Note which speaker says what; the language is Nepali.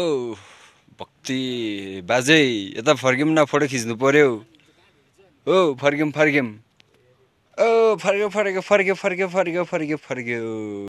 Speaker 1: ओ भक्ति बाजै यता फर्क्यौँ न फोटो खिच्नु पऱ्यो हो फर्क्यौँ फर्क्यौँ
Speaker 2: ओ फर्क्यो फर्क्यो फर्क्यो फर्क्यो फर्क्यो फर्क्यो फर्क्यो